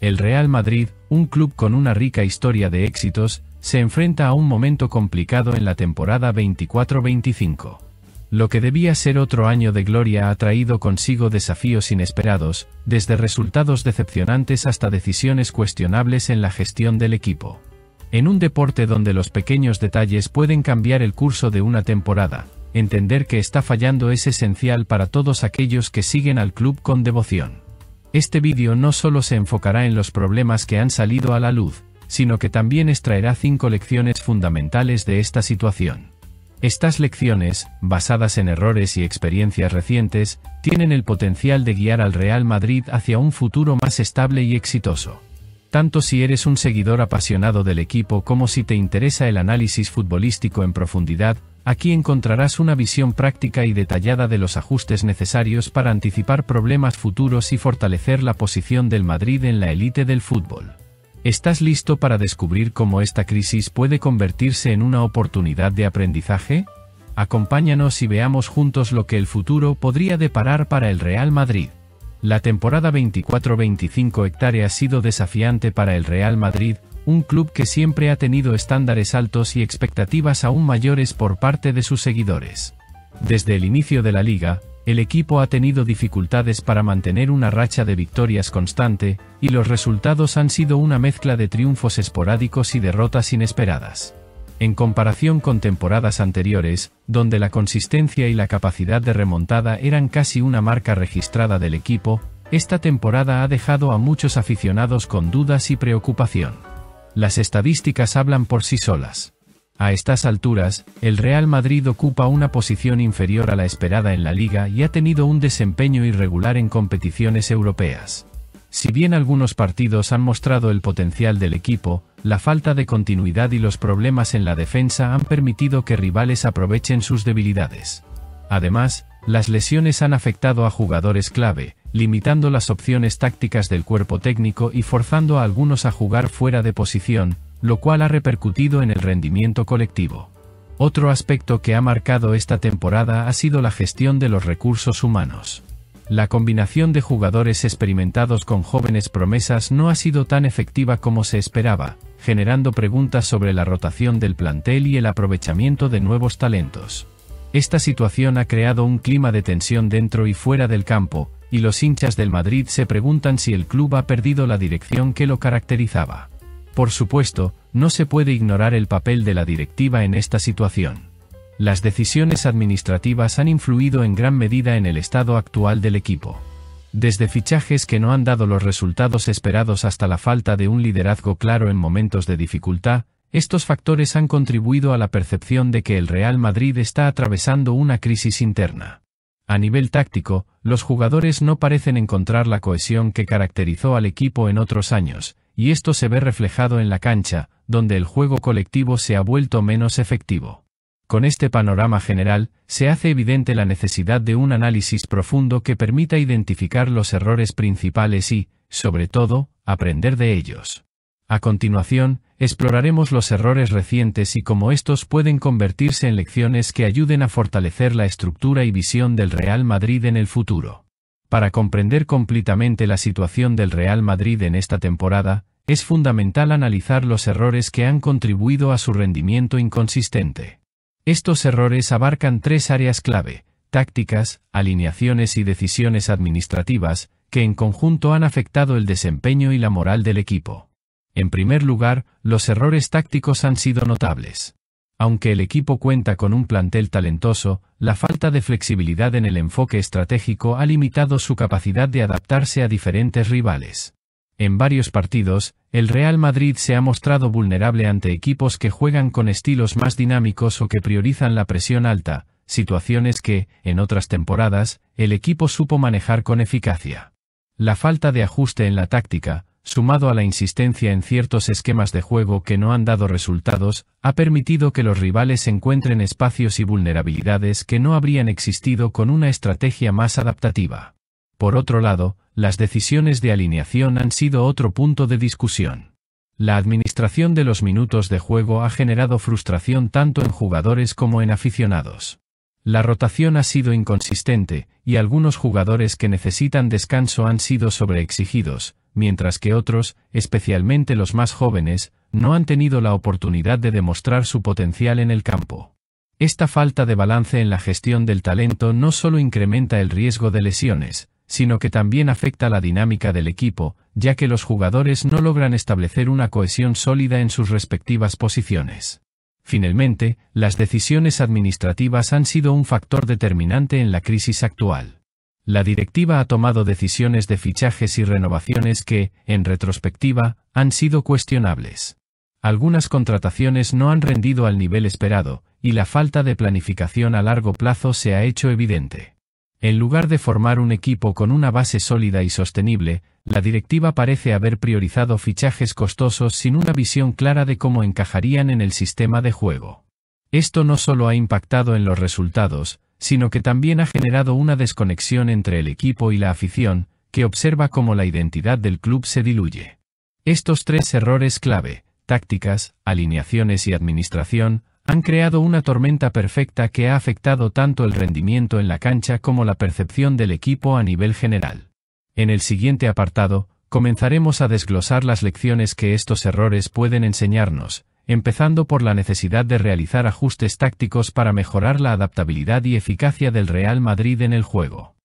El Real Madrid, un club con una rica historia de éxitos, se enfrenta a un momento complicado en la temporada 24-25. Lo que debía ser otro año de gloria ha traído consigo desafíos inesperados, desde resultados decepcionantes hasta decisiones cuestionables en la gestión del equipo. En un deporte donde los pequeños detalles pueden cambiar el curso de una temporada, entender que está fallando es esencial para todos aquellos que siguen al club con devoción. Este vídeo no solo se enfocará en los problemas que han salido a la luz, sino que también extraerá cinco lecciones fundamentales de esta situación. Estas lecciones, basadas en errores y experiencias recientes, tienen el potencial de guiar al Real Madrid hacia un futuro más estable y exitoso. Tanto si eres un seguidor apasionado del equipo como si te interesa el análisis futbolístico en profundidad, Aquí encontrarás una visión práctica y detallada de los ajustes necesarios para anticipar problemas futuros y fortalecer la posición del Madrid en la élite del fútbol. ¿Estás listo para descubrir cómo esta crisis puede convertirse en una oportunidad de aprendizaje? Acompáñanos y veamos juntos lo que el futuro podría deparar para el Real Madrid. La temporada 24-25 hectárea ha sido desafiante para el Real Madrid, un club que siempre ha tenido estándares altos y expectativas aún mayores por parte de sus seguidores. Desde el inicio de la liga, el equipo ha tenido dificultades para mantener una racha de victorias constante, y los resultados han sido una mezcla de triunfos esporádicos y derrotas inesperadas en comparación con temporadas anteriores, donde la consistencia y la capacidad de remontada eran casi una marca registrada del equipo, esta temporada ha dejado a muchos aficionados con dudas y preocupación. Las estadísticas hablan por sí solas. A estas alturas, el Real Madrid ocupa una posición inferior a la esperada en la liga y ha tenido un desempeño irregular en competiciones europeas. Si bien algunos partidos han mostrado el potencial del equipo, la falta de continuidad y los problemas en la defensa han permitido que rivales aprovechen sus debilidades. Además, las lesiones han afectado a jugadores clave, limitando las opciones tácticas del cuerpo técnico y forzando a algunos a jugar fuera de posición, lo cual ha repercutido en el rendimiento colectivo. Otro aspecto que ha marcado esta temporada ha sido la gestión de los recursos humanos la combinación de jugadores experimentados con jóvenes promesas no ha sido tan efectiva como se esperaba, generando preguntas sobre la rotación del plantel y el aprovechamiento de nuevos talentos. Esta situación ha creado un clima de tensión dentro y fuera del campo, y los hinchas del Madrid se preguntan si el club ha perdido la dirección que lo caracterizaba. Por supuesto, no se puede ignorar el papel de la directiva en esta situación las decisiones administrativas han influido en gran medida en el estado actual del equipo. Desde fichajes que no han dado los resultados esperados hasta la falta de un liderazgo claro en momentos de dificultad, estos factores han contribuido a la percepción de que el Real Madrid está atravesando una crisis interna. A nivel táctico, los jugadores no parecen encontrar la cohesión que caracterizó al equipo en otros años, y esto se ve reflejado en la cancha, donde el juego colectivo se ha vuelto menos efectivo. Con este panorama general, se hace evidente la necesidad de un análisis profundo que permita identificar los errores principales y, sobre todo, aprender de ellos. A continuación, exploraremos los errores recientes y cómo estos pueden convertirse en lecciones que ayuden a fortalecer la estructura y visión del Real Madrid en el futuro. Para comprender completamente la situación del Real Madrid en esta temporada, es fundamental analizar los errores que han contribuido a su rendimiento inconsistente. Estos errores abarcan tres áreas clave, tácticas, alineaciones y decisiones administrativas, que en conjunto han afectado el desempeño y la moral del equipo. En primer lugar, los errores tácticos han sido notables. Aunque el equipo cuenta con un plantel talentoso, la falta de flexibilidad en el enfoque estratégico ha limitado su capacidad de adaptarse a diferentes rivales. En varios partidos, el Real Madrid se ha mostrado vulnerable ante equipos que juegan con estilos más dinámicos o que priorizan la presión alta, situaciones que, en otras temporadas, el equipo supo manejar con eficacia. La falta de ajuste en la táctica, sumado a la insistencia en ciertos esquemas de juego que no han dado resultados, ha permitido que los rivales encuentren espacios y vulnerabilidades que no habrían existido con una estrategia más adaptativa. Por otro lado, las decisiones de alineación han sido otro punto de discusión. La administración de los minutos de juego ha generado frustración tanto en jugadores como en aficionados. La rotación ha sido inconsistente, y algunos jugadores que necesitan descanso han sido sobreexigidos, mientras que otros, especialmente los más jóvenes, no han tenido la oportunidad de demostrar su potencial en el campo. Esta falta de balance en la gestión del talento no solo incrementa el riesgo de lesiones, sino que también afecta la dinámica del equipo, ya que los jugadores no logran establecer una cohesión sólida en sus respectivas posiciones. Finalmente, las decisiones administrativas han sido un factor determinante en la crisis actual. La directiva ha tomado decisiones de fichajes y renovaciones que, en retrospectiva, han sido cuestionables. Algunas contrataciones no han rendido al nivel esperado, y la falta de planificación a largo plazo se ha hecho evidente. En lugar de formar un equipo con una base sólida y sostenible, la directiva parece haber priorizado fichajes costosos sin una visión clara de cómo encajarían en el sistema de juego. Esto no solo ha impactado en los resultados, sino que también ha generado una desconexión entre el equipo y la afición, que observa cómo la identidad del club se diluye. Estos tres errores clave, tácticas, alineaciones y administración, han creado una tormenta perfecta que ha afectado tanto el rendimiento en la cancha como la percepción del equipo a nivel general. En el siguiente apartado, comenzaremos a desglosar las lecciones que estos errores pueden enseñarnos, empezando por la necesidad de realizar ajustes tácticos para mejorar la adaptabilidad y eficacia del Real Madrid en el juego.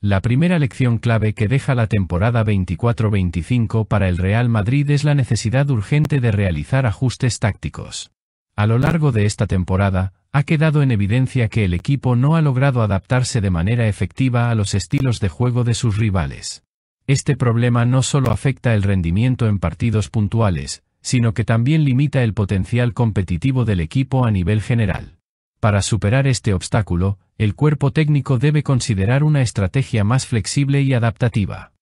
La primera lección clave que deja la temporada 24-25 para el Real Madrid es la necesidad urgente de realizar ajustes tácticos. A lo largo de esta temporada, ha quedado en evidencia que el equipo no ha logrado adaptarse de manera efectiva a los estilos de juego de sus rivales. Este problema no solo afecta el rendimiento en partidos puntuales, sino que también limita el potencial competitivo del equipo a nivel general. Para superar este obstáculo, el cuerpo técnico debe considerar una estrategia más flexible y adaptativa.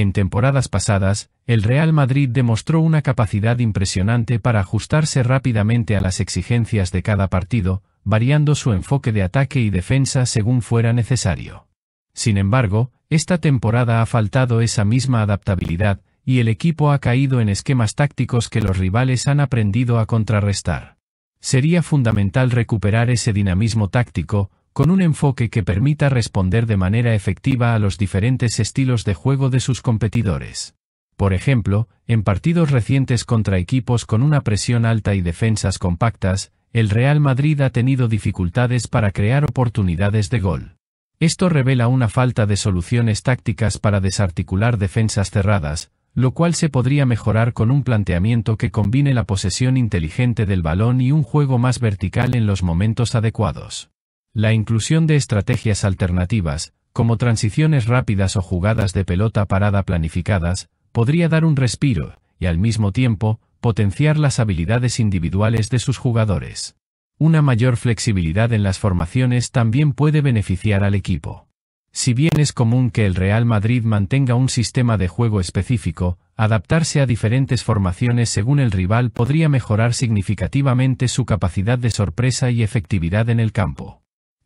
En temporadas pasadas, el Real Madrid demostró una capacidad impresionante para ajustarse rápidamente a las exigencias de cada partido, variando su enfoque de ataque y defensa según fuera necesario. Sin embargo, esta temporada ha faltado esa misma adaptabilidad, y el equipo ha caído en esquemas tácticos que los rivales han aprendido a contrarrestar. Sería fundamental recuperar ese dinamismo táctico, con un enfoque que permita responder de manera efectiva a los diferentes estilos de juego de sus competidores. Por ejemplo, en partidos recientes contra equipos con una presión alta y defensas compactas, el Real Madrid ha tenido dificultades para crear oportunidades de gol. Esto revela una falta de soluciones tácticas para desarticular defensas cerradas, lo cual se podría mejorar con un planteamiento que combine la posesión inteligente del balón y un juego más vertical en los momentos adecuados. La inclusión de estrategias alternativas, como transiciones rápidas o jugadas de pelota parada planificadas, podría dar un respiro, y al mismo tiempo, potenciar las habilidades individuales de sus jugadores. Una mayor flexibilidad en las formaciones también puede beneficiar al equipo. Si bien es común que el Real Madrid mantenga un sistema de juego específico, adaptarse a diferentes formaciones según el rival podría mejorar significativamente su capacidad de sorpresa y efectividad en el campo.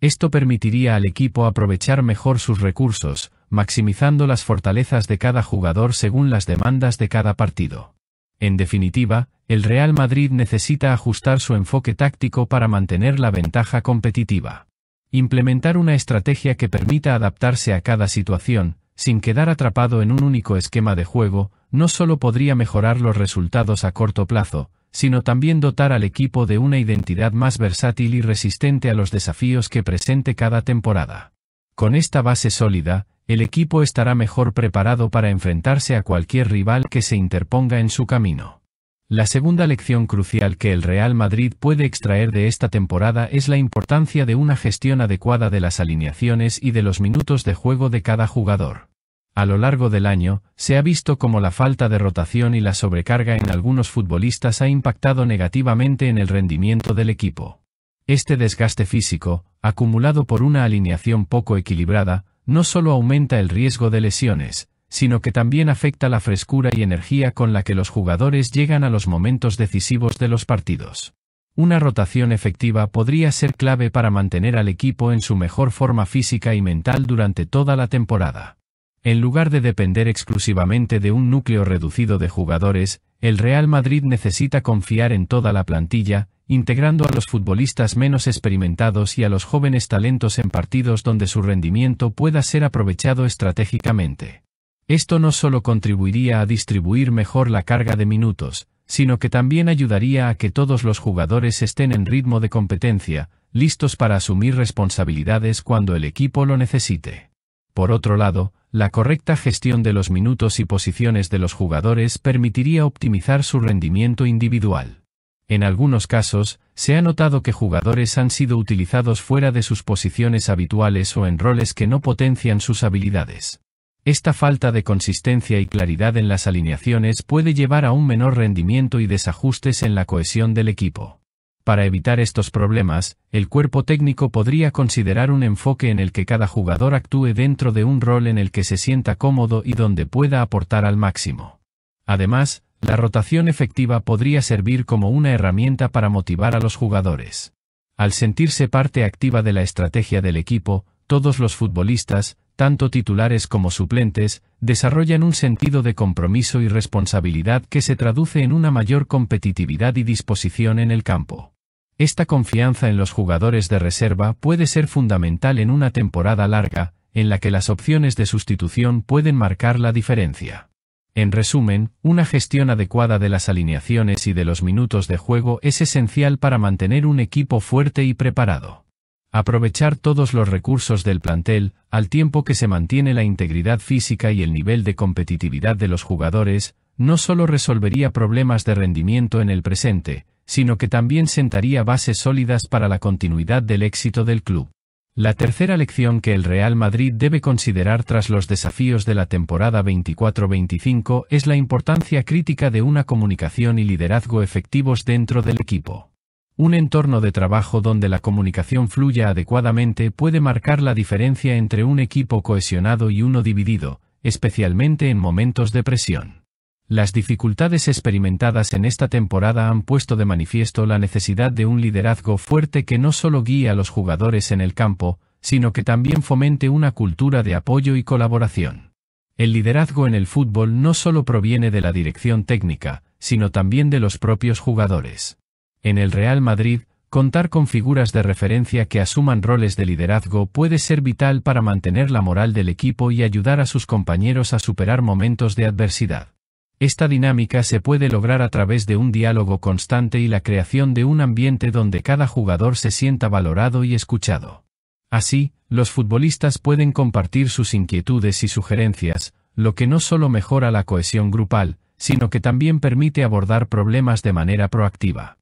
Esto permitiría al equipo aprovechar mejor sus recursos, maximizando las fortalezas de cada jugador según las demandas de cada partido. En definitiva, el Real Madrid necesita ajustar su enfoque táctico para mantener la ventaja competitiva. Implementar una estrategia que permita adaptarse a cada situación, sin quedar atrapado en un único esquema de juego, no solo podría mejorar los resultados a corto plazo, sino también dotar al equipo de una identidad más versátil y resistente a los desafíos que presente cada temporada. Con esta base sólida, el equipo estará mejor preparado para enfrentarse a cualquier rival que se interponga en su camino. La segunda lección crucial que el Real Madrid puede extraer de esta temporada es la importancia de una gestión adecuada de las alineaciones y de los minutos de juego de cada jugador a lo largo del año, se ha visto cómo la falta de rotación y la sobrecarga en algunos futbolistas ha impactado negativamente en el rendimiento del equipo. Este desgaste físico, acumulado por una alineación poco equilibrada, no solo aumenta el riesgo de lesiones, sino que también afecta la frescura y energía con la que los jugadores llegan a los momentos decisivos de los partidos. Una rotación efectiva podría ser clave para mantener al equipo en su mejor forma física y mental durante toda la temporada. En lugar de depender exclusivamente de un núcleo reducido de jugadores, el Real Madrid necesita confiar en toda la plantilla, integrando a los futbolistas menos experimentados y a los jóvenes talentos en partidos donde su rendimiento pueda ser aprovechado estratégicamente. Esto no solo contribuiría a distribuir mejor la carga de minutos, sino que también ayudaría a que todos los jugadores estén en ritmo de competencia, listos para asumir responsabilidades cuando el equipo lo necesite. Por otro lado, la correcta gestión de los minutos y posiciones de los jugadores permitiría optimizar su rendimiento individual. En algunos casos, se ha notado que jugadores han sido utilizados fuera de sus posiciones habituales o en roles que no potencian sus habilidades. Esta falta de consistencia y claridad en las alineaciones puede llevar a un menor rendimiento y desajustes en la cohesión del equipo. Para evitar estos problemas, el cuerpo técnico podría considerar un enfoque en el que cada jugador actúe dentro de un rol en el que se sienta cómodo y donde pueda aportar al máximo. Además, la rotación efectiva podría servir como una herramienta para motivar a los jugadores. Al sentirse parte activa de la estrategia del equipo, todos los futbolistas, tanto titulares como suplentes, desarrollan un sentido de compromiso y responsabilidad que se traduce en una mayor competitividad y disposición en el campo. Esta confianza en los jugadores de reserva puede ser fundamental en una temporada larga, en la que las opciones de sustitución pueden marcar la diferencia. En resumen, una gestión adecuada de las alineaciones y de los minutos de juego es esencial para mantener un equipo fuerte y preparado. Aprovechar todos los recursos del plantel, al tiempo que se mantiene la integridad física y el nivel de competitividad de los jugadores, no solo resolvería problemas de rendimiento en el presente, sino que también sentaría bases sólidas para la continuidad del éxito del club. La tercera lección que el Real Madrid debe considerar tras los desafíos de la temporada 24-25 es la importancia crítica de una comunicación y liderazgo efectivos dentro del equipo. Un entorno de trabajo donde la comunicación fluya adecuadamente puede marcar la diferencia entre un equipo cohesionado y uno dividido, especialmente en momentos de presión. Las dificultades experimentadas en esta temporada han puesto de manifiesto la necesidad de un liderazgo fuerte que no solo guíe a los jugadores en el campo, sino que también fomente una cultura de apoyo y colaboración. El liderazgo en el fútbol no solo proviene de la dirección técnica, sino también de los propios jugadores. En el Real Madrid, contar con figuras de referencia que asuman roles de liderazgo puede ser vital para mantener la moral del equipo y ayudar a sus compañeros a superar momentos de adversidad. Esta dinámica se puede lograr a través de un diálogo constante y la creación de un ambiente donde cada jugador se sienta valorado y escuchado. Así, los futbolistas pueden compartir sus inquietudes y sugerencias, lo que no solo mejora la cohesión grupal, sino que también permite abordar problemas de manera proactiva.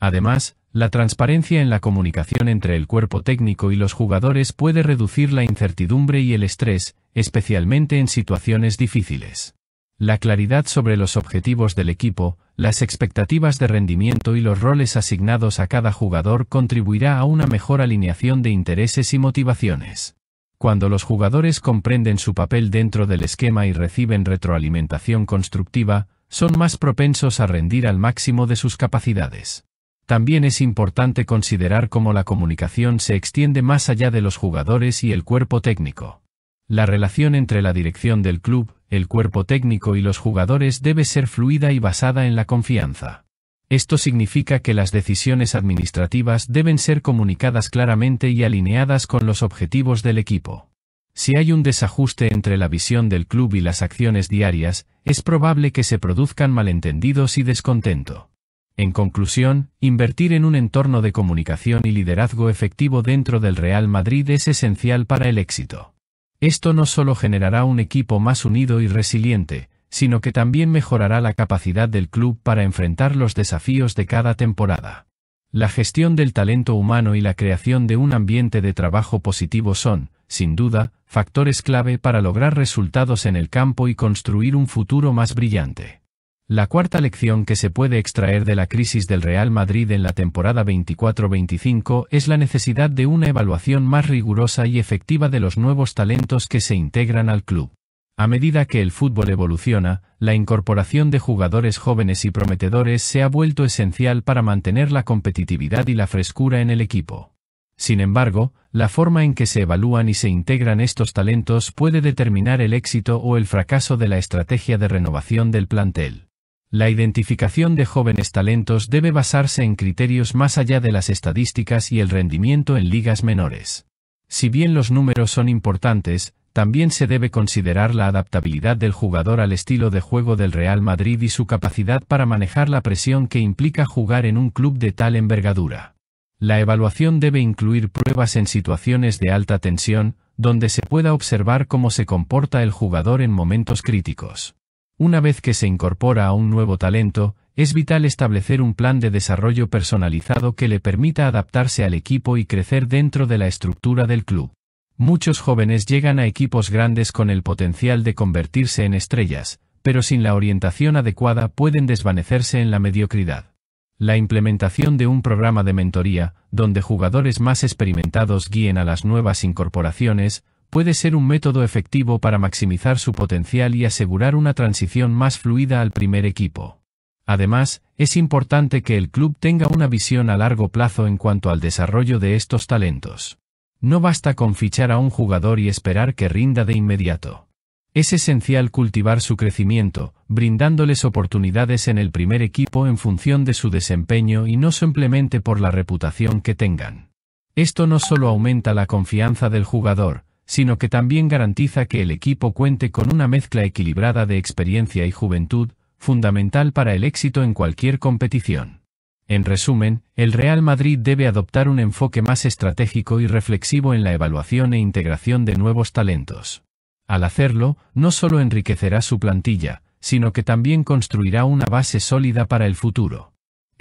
Además, la transparencia en la comunicación entre el cuerpo técnico y los jugadores puede reducir la incertidumbre y el estrés, especialmente en situaciones difíciles la claridad sobre los objetivos del equipo, las expectativas de rendimiento y los roles asignados a cada jugador contribuirá a una mejor alineación de intereses y motivaciones. Cuando los jugadores comprenden su papel dentro del esquema y reciben retroalimentación constructiva, son más propensos a rendir al máximo de sus capacidades. También es importante considerar cómo la comunicación se extiende más allá de los jugadores y el cuerpo técnico. La relación entre la dirección del club, el cuerpo técnico y los jugadores debe ser fluida y basada en la confianza. Esto significa que las decisiones administrativas deben ser comunicadas claramente y alineadas con los objetivos del equipo. Si hay un desajuste entre la visión del club y las acciones diarias, es probable que se produzcan malentendidos y descontento. En conclusión, invertir en un entorno de comunicación y liderazgo efectivo dentro del Real Madrid es esencial para el éxito. Esto no solo generará un equipo más unido y resiliente, sino que también mejorará la capacidad del club para enfrentar los desafíos de cada temporada. La gestión del talento humano y la creación de un ambiente de trabajo positivo son, sin duda, factores clave para lograr resultados en el campo y construir un futuro más brillante. La cuarta lección que se puede extraer de la crisis del Real Madrid en la temporada 24-25 es la necesidad de una evaluación más rigurosa y efectiva de los nuevos talentos que se integran al club. A medida que el fútbol evoluciona, la incorporación de jugadores jóvenes y prometedores se ha vuelto esencial para mantener la competitividad y la frescura en el equipo. Sin embargo, la forma en que se evalúan y se integran estos talentos puede determinar el éxito o el fracaso de la estrategia de renovación del plantel. La identificación de jóvenes talentos debe basarse en criterios más allá de las estadísticas y el rendimiento en ligas menores. Si bien los números son importantes, también se debe considerar la adaptabilidad del jugador al estilo de juego del Real Madrid y su capacidad para manejar la presión que implica jugar en un club de tal envergadura. La evaluación debe incluir pruebas en situaciones de alta tensión, donde se pueda observar cómo se comporta el jugador en momentos críticos. Una vez que se incorpora a un nuevo talento, es vital establecer un plan de desarrollo personalizado que le permita adaptarse al equipo y crecer dentro de la estructura del club. Muchos jóvenes llegan a equipos grandes con el potencial de convertirse en estrellas, pero sin la orientación adecuada pueden desvanecerse en la mediocridad. La implementación de un programa de mentoría, donde jugadores más experimentados guíen a las nuevas incorporaciones, puede ser un método efectivo para maximizar su potencial y asegurar una transición más fluida al primer equipo. Además, es importante que el club tenga una visión a largo plazo en cuanto al desarrollo de estos talentos. No basta con fichar a un jugador y esperar que rinda de inmediato. Es esencial cultivar su crecimiento, brindándoles oportunidades en el primer equipo en función de su desempeño y no simplemente por la reputación que tengan. Esto no solo aumenta la confianza del jugador, sino que también garantiza que el equipo cuente con una mezcla equilibrada de experiencia y juventud, fundamental para el éxito en cualquier competición. En resumen, el Real Madrid debe adoptar un enfoque más estratégico y reflexivo en la evaluación e integración de nuevos talentos. Al hacerlo, no solo enriquecerá su plantilla, sino que también construirá una base sólida para el futuro.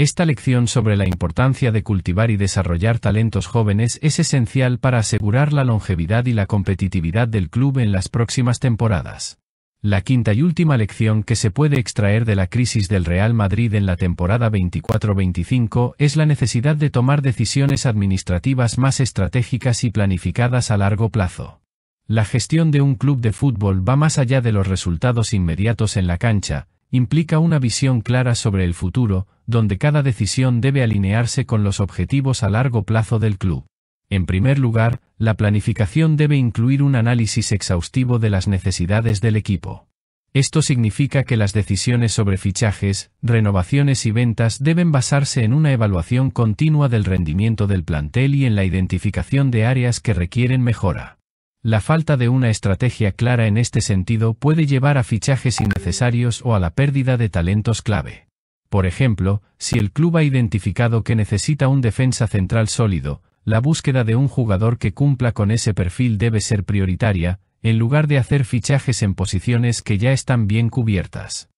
Esta lección sobre la importancia de cultivar y desarrollar talentos jóvenes es esencial para asegurar la longevidad y la competitividad del club en las próximas temporadas. La quinta y última lección que se puede extraer de la crisis del Real Madrid en la temporada 24-25 es la necesidad de tomar decisiones administrativas más estratégicas y planificadas a largo plazo. La gestión de un club de fútbol va más allá de los resultados inmediatos en la cancha, implica una visión clara sobre el futuro, donde cada decisión debe alinearse con los objetivos a largo plazo del club. En primer lugar, la planificación debe incluir un análisis exhaustivo de las necesidades del equipo. Esto significa que las decisiones sobre fichajes, renovaciones y ventas deben basarse en una evaluación continua del rendimiento del plantel y en la identificación de áreas que requieren mejora. La falta de una estrategia clara en este sentido puede llevar a fichajes innecesarios o a la pérdida de talentos clave. Por ejemplo, si el club ha identificado que necesita un defensa central sólido, la búsqueda de un jugador que cumpla con ese perfil debe ser prioritaria, en lugar de hacer fichajes en posiciones que ya están bien cubiertas.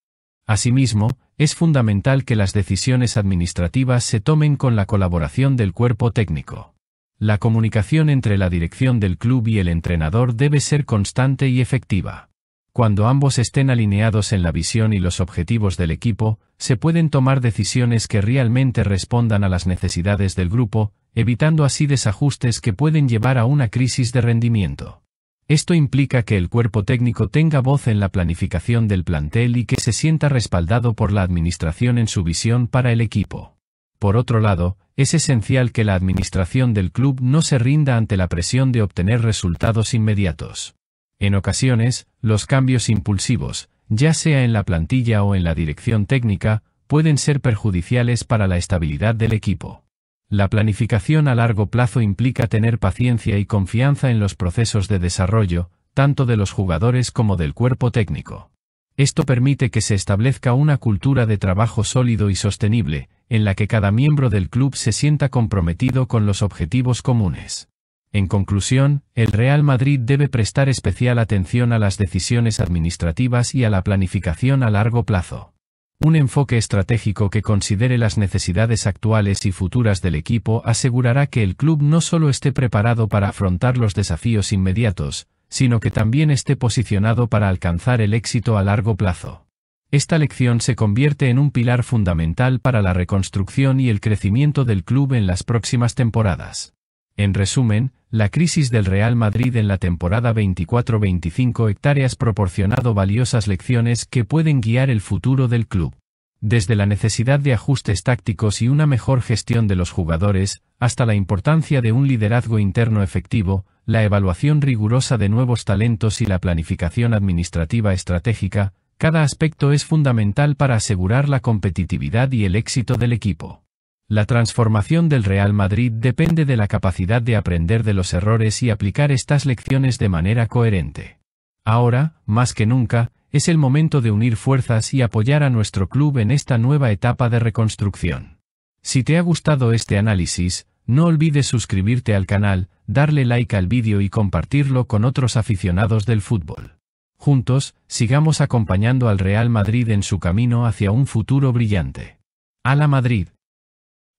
Asimismo, es fundamental que las decisiones administrativas se tomen con la colaboración del cuerpo técnico. La comunicación entre la dirección del club y el entrenador debe ser constante y efectiva. Cuando ambos estén alineados en la visión y los objetivos del equipo, se pueden tomar decisiones que realmente respondan a las necesidades del grupo, evitando así desajustes que pueden llevar a una crisis de rendimiento. Esto implica que el cuerpo técnico tenga voz en la planificación del plantel y que se sienta respaldado por la administración en su visión para el equipo. Por otro lado, es esencial que la administración del club no se rinda ante la presión de obtener resultados inmediatos. En ocasiones, los cambios impulsivos, ya sea en la plantilla o en la dirección técnica, pueden ser perjudiciales para la estabilidad del equipo. La planificación a largo plazo implica tener paciencia y confianza en los procesos de desarrollo, tanto de los jugadores como del cuerpo técnico. Esto permite que se establezca una cultura de trabajo sólido y sostenible, en la que cada miembro del club se sienta comprometido con los objetivos comunes. En conclusión, el Real Madrid debe prestar especial atención a las decisiones administrativas y a la planificación a largo plazo. Un enfoque estratégico que considere las necesidades actuales y futuras del equipo asegurará que el club no solo esté preparado para afrontar los desafíos inmediatos, sino que también esté posicionado para alcanzar el éxito a largo plazo. Esta lección se convierte en un pilar fundamental para la reconstrucción y el crecimiento del club en las próximas temporadas. En resumen, la crisis del Real Madrid en la temporada 24-25 hectáreas proporcionado valiosas lecciones que pueden guiar el futuro del club. Desde la necesidad de ajustes tácticos y una mejor gestión de los jugadores, hasta la importancia de un liderazgo interno efectivo, la evaluación rigurosa de nuevos talentos y la planificación administrativa estratégica, cada aspecto es fundamental para asegurar la competitividad y el éxito del equipo. La transformación del Real Madrid depende de la capacidad de aprender de los errores y aplicar estas lecciones de manera coherente. Ahora, más que nunca, es el momento de unir fuerzas y apoyar a nuestro club en esta nueva etapa de reconstrucción. Si te ha gustado este análisis, no olvides suscribirte al canal, darle like al vídeo y compartirlo con otros aficionados del fútbol. Juntos, sigamos acompañando al Real Madrid en su camino hacia un futuro brillante. A Madrid.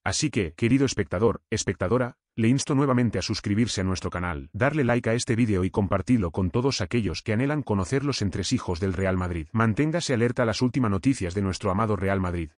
Así que, querido espectador, espectadora, le insto nuevamente a suscribirse a nuestro canal, darle like a este vídeo y compartirlo con todos aquellos que anhelan conocer los entresijos del Real Madrid. Manténgase alerta a las últimas noticias de nuestro amado Real Madrid.